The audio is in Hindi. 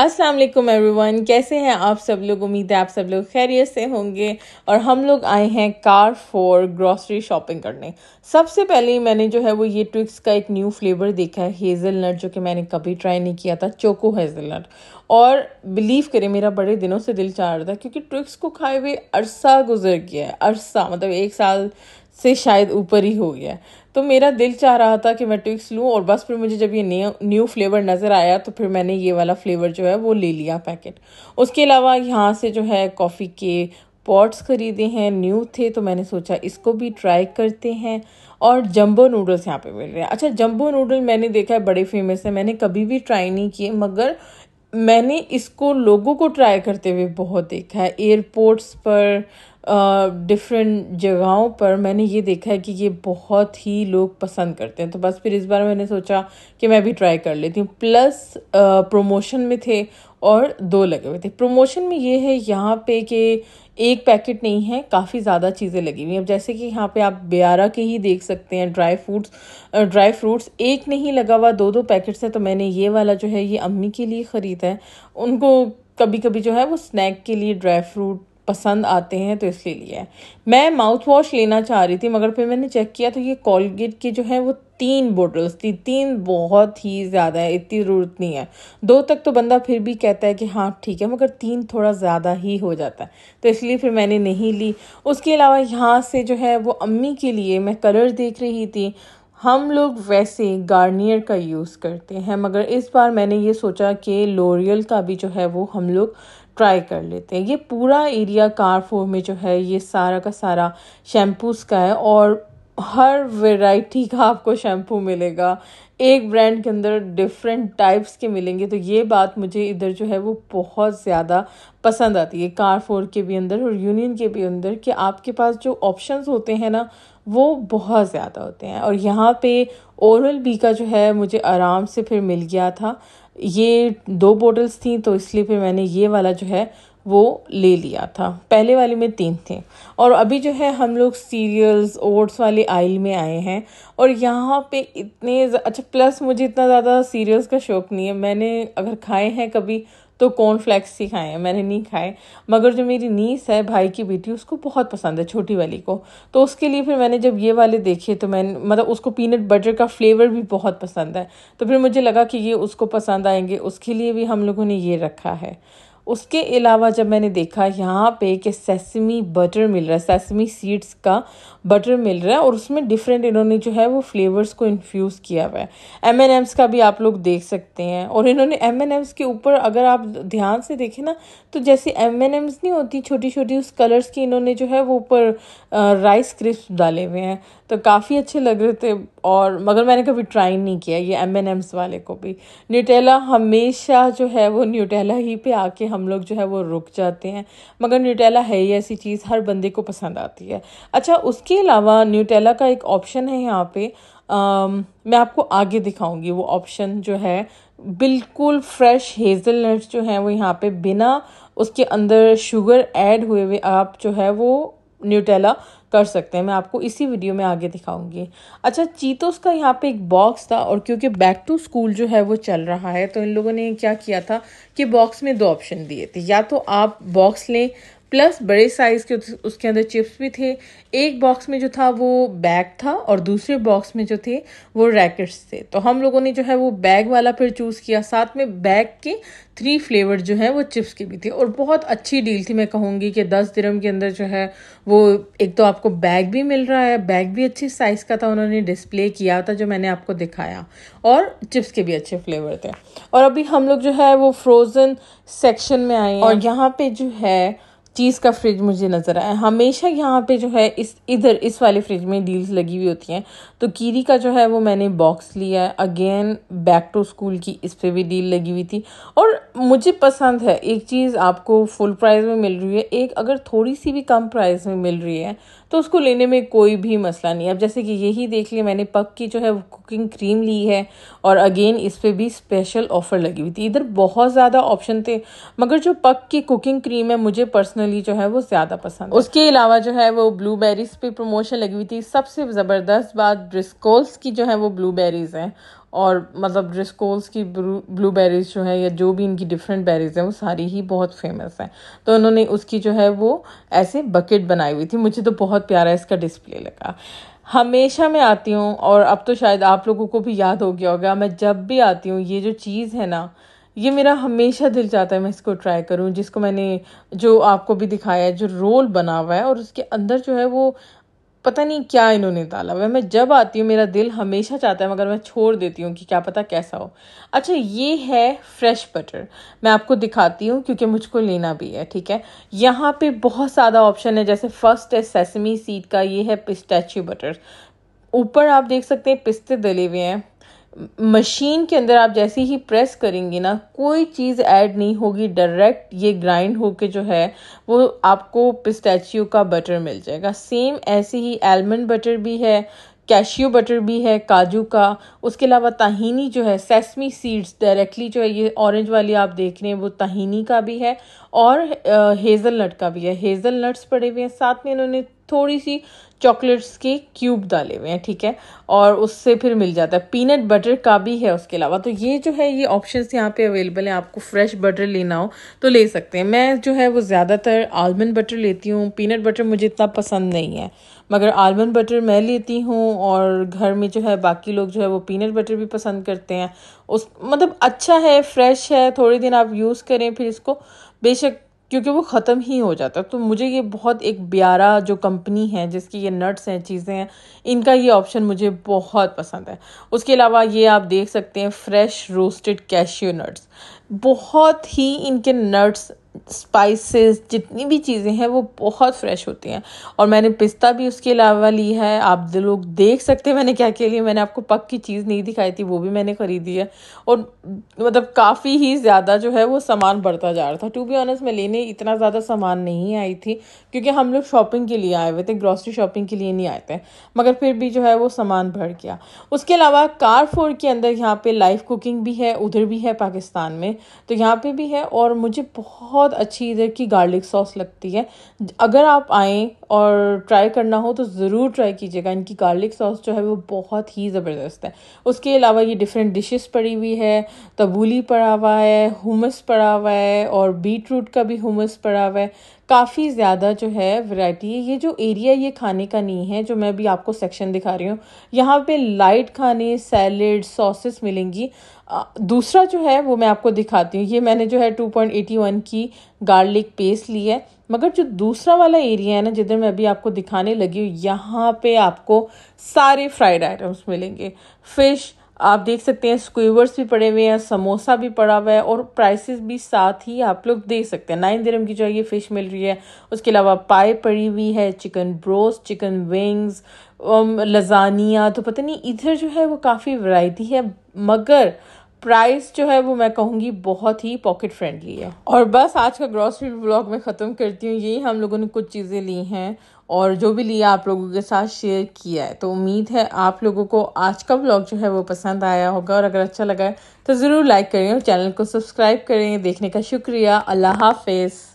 अस्सलाम वालेकुम एवरीवन कैसे हैं आप सब लोग उम्मीद है आप सब लोग खैरियत से होंगे और हम लोग आए हैं कार फॉर ग्रॉसरी शॉपिंग करने सबसे पहले मैंने जो है वो ये ट्विक्स का एक न्यू फ्लेवर देखा है हेज़लनट जो कि मैंने कभी ट्राई नहीं किया था चोको हेज़लनट और बिलीव करें मेरा बड़े दिनों से दिल चाह रहा था क्योंकि ट्विक्स को खाए हुए अरसा गुजर गया है अरसा मतलब एक साल से शायद ऊपर ही हो गया तो मेरा दिल चाह रहा था कि मैं ट्विक्स लूँ और बस फिर मुझे जब ये न्यू न्यू फ्लेवर नज़र आया तो फिर मैंने ये वाला फ्लेवर जो है वो ले लिया पैकेट उसके अलावा यहाँ से जो है कॉफ़ी के पॉट्स खरीदे हैं न्यू थे तो मैंने सोचा इसको भी ट्राई करते हैं और जंबो नूडल्स यहाँ पे मिल रहे हैं अच्छा जंबो नूडल मैंने देखा है बड़े फेमस है मैंने कभी भी ट्राई नहीं किए मगर मैंने इसको लोगों को ट्राई करते हुए बहुत देखा है एयरपोर्ट्स पर डिफरेंट uh, जगहों पर मैंने ये देखा है कि ये बहुत ही लोग पसंद करते हैं तो बस फिर इस बार मैंने सोचा कि मैं भी ट्राई कर लेती हूँ प्लस प्रमोशन में थे और दो लगे हुए थे प्रमोशन में ये है यहाँ पे कि एक पैकेट नहीं है काफ़ी ज़्यादा चीज़ें लगी हुई हैं अब जैसे कि यहाँ पे आप ब्यारा के ही देख सकते हैं ड्राई फ्रूट्स ड्राई फ्रूट्स एक नहीं लगा हुआ दो दो पैकेट्स हैं तो मैंने ये वाला जो है ये अम्मी के लिए ख़रीदा है उनको कभी कभी जो है वो स्नैक के लिए ड्राई फ्रूट पसंद आते हैं तो इसलिए लिया है मैं माउथ वॉश लेना चाह रही थी मगर फिर मैंने चेक किया तो ये कोलगेट की जो है वो तीन बोटल्स थी तीन बहुत ही ज़्यादा है इतनी ज़रूरत नहीं है दो तक तो बंदा फिर भी कहता है कि हाँ ठीक है मगर तीन थोड़ा ज़्यादा ही हो जाता है तो इसलिए फिर मैंने नहीं ली उसके अलावा यहाँ से जो है वो अम्मी के लिए मैं कलर देख रही थी हम लोग वैसे गार्नियर का यूज़ करते हैं मगर इस बार मैंने ये सोचा कि लोरियल का भी जो है वो हम लोग ट्राई कर लेते हैं ये पूरा एरिया कारफोर में जो है ये सारा का सारा शैम्पूस का है और हर वेराइटी का आपको शैम्पू मिलेगा एक ब्रांड के अंदर डिफरेंट टाइप्स के मिलेंगे तो ये बात मुझे इधर जो है वो बहुत ज़्यादा पसंद आती है कारफोर के भी अंदर और यूनियन के भी अंदर कि आपके पास जो ऑप्शंस होते हैं ना वो बहुत ज़्यादा होते हैं और यहाँ पे ओरल बी का जो है मुझे आराम से फिर मिल गया था ये दो बॉटल्स थी तो इसलिए फिर मैंने ये वाला जो है वो ले लिया था पहले वाले में तीन थे और अभी जो है हम लोग सीरियल्स ओट्स वाले आइल में आए हैं और यहाँ पे इतने अच्छा प्लस मुझे इतना ज़्यादा सीरियल्स का शौक नहीं है मैंने अगर खाए हैं कभी तो कॉर्नफ्लेक्स ही खाए हैं मैंने नहीं खाए मगर जो मेरी नीस है भाई की बेटी उसको बहुत पसंद है छोटी वाली को तो उसके लिए फिर मैंने जब ये वाले देखे तो मैंने मतलब उसको पीनट बटर का फ्लेवर भी बहुत पसंद है तो फिर मुझे लगा कि ये उसको पसंद आएंगे उसके लिए भी हम लोगों ने ये रखा है उसके अलावा जब मैंने देखा यहाँ पे कि सेसमी बटर मिल रहा है सेसमी सीड्स का बटर मिल रहा है और उसमें डिफरेंट इन्होंने जो है वो फ्लेवर्स को इन्फ्यूज़ किया हुआ है एम एन एम्स का भी आप लोग देख सकते हैं और इन्होंने एम एन एम्स के ऊपर अगर आप ध्यान से देखें ना तो जैसे एम एन एम्स नहीं होती छोटी छोटी उस कलर्स की इन्होंने जो है वो ऊपर राइस क्रिस्प डाले हुए हैं तो काफ़ी अच्छे लग रहे थे और मगर मैंने कभी ट्राई नहीं किया ये एम एन एम्स वाले को भी न्यूटेला हमेशा जो है वो न्यूटेला ही पे आके हम लोग जो है वो रुक जाते हैं मगर न्यूटेला है ही ऐसी चीज़ हर बंदे को पसंद आती है अच्छा उसके अलावा न्यूटेला का एक ऑप्शन है यहाँ पे आम, मैं आपको आगे दिखाऊंगी वो ऑप्शन जो है बिल्कुल फ्रेश हेज़ल नट्स जो हैं वो यहाँ पे बिना उसके अंदर शुगर ऐड हुए हुए आप जो है वो न्यूटेला कर सकते हैं मैं आपको इसी वीडियो में आगे दिखाऊंगी अच्छा चीतोस का यहाँ पे एक बॉक्स था और क्योंकि बैक टू स्कूल जो है वो चल रहा है तो इन लोगों ने क्या किया था कि बॉक्स में दो ऑप्शन दिए थे या तो आप बॉक्स लें प्लस बड़े साइज़ के उसके अंदर चिप्स भी थे एक बॉक्स में जो था वो बैग था और दूसरे बॉक्स में जो थे वो रैकेट्स थे तो हम लोगों ने जो है वो बैग वाला फिर चूज़ किया साथ में बैग के थ्री फ्लेवर जो है वो चिप्स के भी थे और बहुत अच्छी डील थी मैं कहूँगी कि दस दिरम के अंदर जो है वो एक तो आपको बैग भी मिल रहा है बैग भी अच्छी साइज़ का था उन्होंने डिस्प्ले किया था जो मैंने आपको दिखाया और चिप्स के भी अच्छे फ्लेवर थे और अभी हम लोग जो है वो फ्रोज़न सेक्शन में आए और यहाँ पे जो है चीज़ का फ्रिज मुझे नज़र आया हमेशा यहाँ पे जो है इस इधर इस वाले फ्रिज में डील्स लगी हुई होती हैं तो कीरी का जो है वो मैंने बॉक्स लिया है अगेन बैक टू स्कूल की इस पर भी डील लगी हुई थी और मुझे पसंद है एक चीज़ आपको फुल प्राइस में मिल रही है एक अगर थोड़ी सी भी कम प्राइस में मिल रही है तो उसको लेने में कोई भी मसला नहीं अब जैसे कि यही देख लिया मैंने पक की जो है कुकिंग क्रीम ली है और अगेन इस पर भी स्पेशल ऑफ़र लगी हुई थी इधर बहुत ज़्यादा ऑप्शन थे मगर जो पक की कुकिंग क्रीम है मुझे पर्सनली जो है वो ज़्यादा पसंद उसके अलावा जो है वो बेरीज पे प्रमोशन लगी हुई थी सबसे ज़बरदस्त बात ब्रिस्कोल्स की जो है वो ब्लू हैं और मतलब ड्रिस्कोल्स की ब्लू बेरीज जो है या जो भी इनकी डिफरेंट बेरीज हैं वो सारी ही बहुत फेमस हैं तो उन्होंने उसकी जो है वो ऐसे बकेट बनाई हुई थी मुझे तो बहुत प्यारा इसका डिस्प्ले लगा हमेशा मैं आती हूँ और अब तो शायद आप लोगों को भी याद हो गया होगा मैं जब भी आती हूँ ये जो चीज़ है ना ये मेरा हमेशा दिल चाहता है मैं इसको ट्राई करूँ जिसको मैंने जो आपको भी दिखाया है जो रोल बना हुआ है और उसके अंदर जो है वो पता नहीं क्या इन्होंने डाला हुआ मैं जब आती हूँ मेरा दिल हमेशा चाहता है मगर मैं छोड़ देती हूँ कि क्या पता कैसा हो अच्छा ये है फ्रेश बटर मैं आपको दिखाती हूँ क्योंकि मुझको लेना भी है ठीक है यहाँ पे बहुत सारा ऑप्शन है जैसे फर्स्ट है सेसमी सीड का ये है पिस्टैचू बटर ऊपर आप देख सकते हैं पिस्ते दले हुए हैं मशीन के अंदर आप जैसे ही प्रेस करेंगे ना कोई चीज़ ऐड नहीं होगी डायरेक्ट ये ग्राइंड होके जो है वो आपको पिस्टैचियो का बटर मिल जाएगा सेम ऐसे ही एलमंड बटर भी है कैशियो बटर भी है काजू का उसके अलावा ताहिनी जो है सेसमी सीड्स डायरेक्टली जो है ये ऑरेंज वाली आप देख रहे हैं वो ताहिनी का भी है और हेज़ल नट का भी है हेज़ल नट्स पड़े हुए हैं साथ में इन्होंने थोड़ी सी चॉकलेट्स के क्यूब डाले हुए हैं ठीक है और उससे फिर मिल जाता है पीनट बटर का भी है उसके अलावा तो ये जो है ये ऑप्शंस यहाँ पे अवेलेबल हैं आपको फ्रेश बटर लेना हो तो ले सकते हैं मैं जो है वो ज़्यादातर आलमंड बटर लेती हूँ पीनट बटर मुझे इतना पसंद नहीं है मगर आलमंड बटर मैं लेती हूँ और घर में जो है बाकी लोग जो है वो पीनट बटर भी पसंद करते हैं उस मतलब अच्छा है फ्रेश है थोड़े दिन आप यूज़ करें फिर इसको बेशक क्योंकि वो ख़त्म ही हो जाता तो मुझे ये बहुत एक प्यारा जो कंपनी है जिसकी ये नट्स हैं चीज़ें हैं इनका ये ऑप्शन मुझे बहुत पसंद है उसके अलावा ये आप देख सकते हैं फ्रेश रोस्टेड कैशियो नट्स बहुत ही इनके नट्स स्पाइसेस जितनी भी चीज़ें हैं वो बहुत फ्रेश होती हैं और मैंने पिस्ता भी उसके अलावा ली है आप लोग देख सकते हैं मैंने क्या क्या मैंने आपको पक की चीज़ नहीं दिखाई थी वो भी मैंने ख़रीदी है और मतलब काफ़ी ही ज़्यादा जो है वो सामान बढ़ता जा रहा था टू बी ऑनेस्ट मैं लेने इतना ज़्यादा सामान नहीं आई थी क्योंकि हम लोग शॉपिंग के लिए आए हुए थे ग्रॉसरी शॉपिंग के लिए नहीं आए थे मगर फिर भी जो है वो सामान बढ़ गया उसके अलावा कार फोर के अंदर यहाँ पर लाइव कुकिंग भी है उधर भी है पाकिस्तान में तो यहाँ पर भी है और मुझे बहुत बहुत अच्छी इधर की गार्लिक सॉस लगती है अगर आप आएँ और ट्राई करना हो तो ज़रूर ट्राई कीजिएगा इनकी गार्लिक सॉस जो है वो बहुत ही ज़बरदस्त है उसके अलावा ये डिफरेंट डिशेस पड़ी हुई है तबूली पड़ा हुआ है हुमस पड़ा हुआ है और बीट रूट का भी हुमस पड़ा हुआ है काफ़ी ज़्यादा जो है वैरायटी है ये जो एरिया ये खाने का नहीं है जो मैं अभी आपको सेक्शन दिखा रही हूँ यहाँ पे लाइट खाने सैलेड सॉसेस मिलेंगी दूसरा जो है वो मैं आपको दिखाती हूँ ये मैंने जो है टू पॉइंट एटी वन की गार्लिक पेस्ट ली है मगर जो दूसरा वाला एरिया है ना जिधर मैं अभी आपको दिखाने लगी हूँ यहाँ पर आपको सारे फ्राइड आइटम्स मिलेंगे फ़िश आप देख सकते हैं स्क्वीवर्स भी पड़े हुए हैं समोसा भी पड़ा हुआ है और प्राइसेस भी साथ ही आप लोग देख सकते हैं नाइन दिरम की जो है ये फ़िश मिल रही है उसके अलावा पाए पड़ी हुई है chicken broth chicken wings lasagna तो पता नहीं इधर जो है वो काफ़ी वैरायटी है मगर प्राइस जो है वो मैं कहूँगी बहुत ही पॉकेट फ्रेंडली है और बस आज का ग्रॉसरी ब्लॉग मैं ख़त्म करती हूँ यही हम लोगों ने कुछ चीज़ें ली हैं और जो भी लिया आप लोगों के साथ शेयर किया है तो उम्मीद है आप लोगों को आज का ब्लॉग जो है वो पसंद आया होगा और अगर अच्छा लगा है तो ज़रूर लाइक करें और चैनल को सब्सक्राइब करें देखने का शुक्रिया अल्लाह हाफिज़